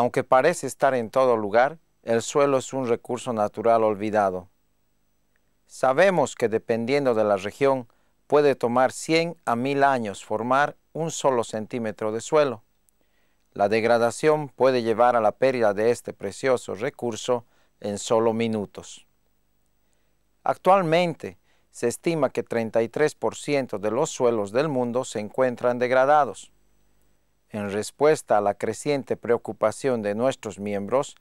Aunque parece estar en todo lugar, el suelo es un recurso natural olvidado. Sabemos que dependiendo de la región, puede tomar 100 a 1000 años formar un solo centímetro de suelo. La degradación puede llevar a la pérdida de este precioso recurso en solo minutos. Actualmente, se estima que 33% de los suelos del mundo se encuentran degradados. En respuesta a la creciente preocupación de nuestros miembros,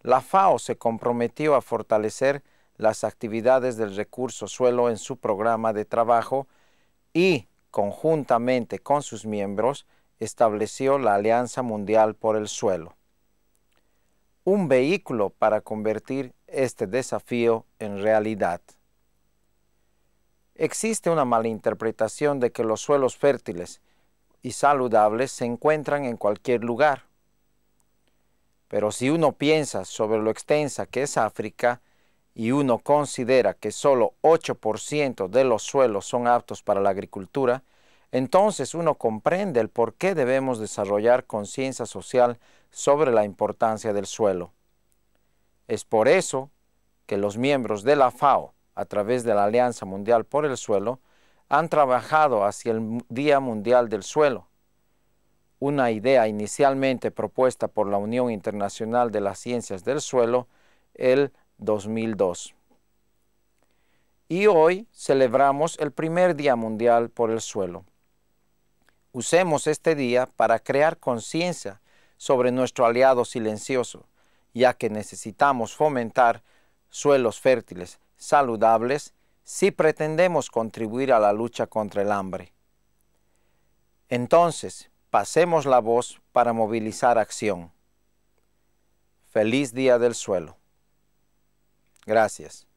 la FAO se comprometió a fortalecer las actividades del recurso suelo en su programa de trabajo y, conjuntamente con sus miembros, estableció la Alianza Mundial por el Suelo. Un vehículo para convertir este desafío en realidad. Existe una malinterpretación de que los suelos fértiles y saludables se encuentran en cualquier lugar. Pero si uno piensa sobre lo extensa que es África y uno considera que solo 8% de los suelos son aptos para la agricultura, entonces uno comprende el por qué debemos desarrollar conciencia social sobre la importancia del suelo. Es por eso que los miembros de la FAO, a través de la Alianza Mundial por el Suelo, han trabajado hacia el Día Mundial del Suelo, una idea inicialmente propuesta por la Unión Internacional de las Ciencias del Suelo el 2002. Y hoy celebramos el primer Día Mundial por el Suelo. Usemos este día para crear conciencia sobre nuestro aliado silencioso, ya que necesitamos fomentar suelos fértiles, saludables si pretendemos contribuir a la lucha contra el hambre. Entonces, pasemos la voz para movilizar acción. Feliz Día del Suelo. Gracias.